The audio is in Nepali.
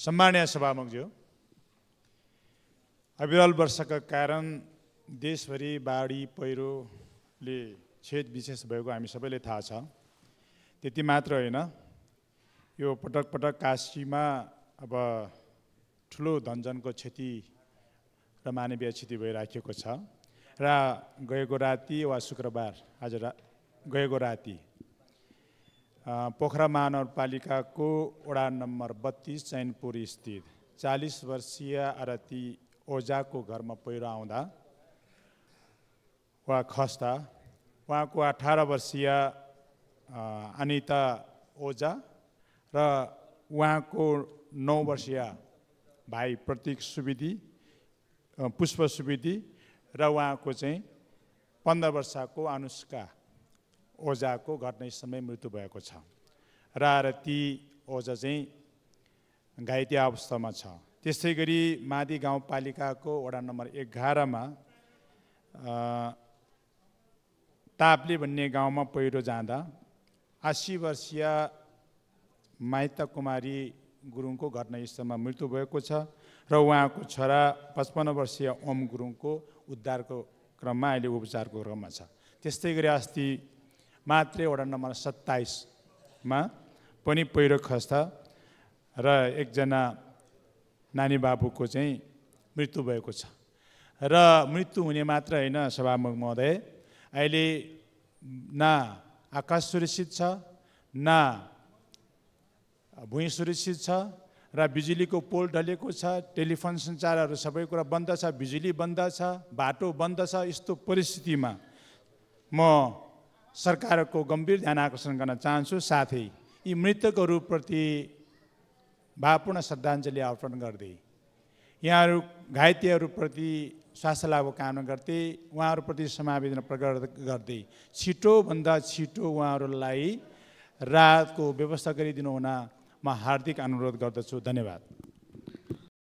सम्मान्य सभामुखज्यू अविरल वर्षका कारण देशभरि बाढी पहिरोले छेद विशेष भएको हामी सबैले थाहा छ त्यति मात्र होइन यो पटक पटक काशीमा अब ठुलो धनजनको क्षति र मानवीय क्षति भइराखेको छ र गएको राति वा शुक्रबार आज रा गएको राति पोखरा महानगरपालिकाको वडा नम्बर बत्तिस चैनपुर स्थित चालिस वर्षीय आरती ओझाको घरमा पहिरो आउँदा वा खस्ता उहाँको अठार वर्षीय अनिता ओझा र उहाँको नौ वर्षीय भाइ प्रतीक सुविधि पुष्प सुविधि र उहाँको चाहिँ पन्ध्र वर्षको अनुष्का ओझाको घटना समय मृत्यु भएको छ र आएर ती ओझा चाहिँ घाइते अवस्थामा छ त्यस्तै गरी मादी गाउँपालिकाको वडा नम्बर एघारमा ताप्ले भन्ने गाउँमा पहिरो जाँदा असी वर्षीय माइत कुमारी गुरुङको घटनास्थलमा मृत्यु भएको छ र उहाँको छोरा पचपन्न वर्षीय ओम गुरुङको उद्धारको क्रममा अहिले उपचारको क्रममा छ त्यस्तै गरी अस्ति मात्रै वडा नम्बर सत्ताइसमा पनि पहिरो खस्छ र एकजना नानी बाबुको चाहिँ मृत्यु भएको छ र मृत्यु हुने मात्र होइन सभामुख महोदय अहिले न आकाश सुरक्षित छ न भुइँ सुरक्षित छ र बिजुलीको पोल ढलेको छ टेलिफोन सञ्चारहरू सबै कुरा बन्द छ बिजुली बन्द छ बाटो बन्द छ यस्तो परिस्थितिमा म सरकारको गम्भीर ध्यान आकर्षण गर्न चाहन्छु साथै यी मृतकको रूपप्रति भावपूर्ण श्रद्धाञ्जली अर्पण गर्दै यहाँहरू घाइतेहरूप्रति स्वास्थ्य लाभको कामना गर्दै उहाँहरूप्रति समावेदना प्रकट गर्दै छिटोभन्दा छिटो उहाँहरूलाई राहतको व्यवस्था गरिदिनु हुन म हार्दिक अनुरोध गर्दछु धन्यवाद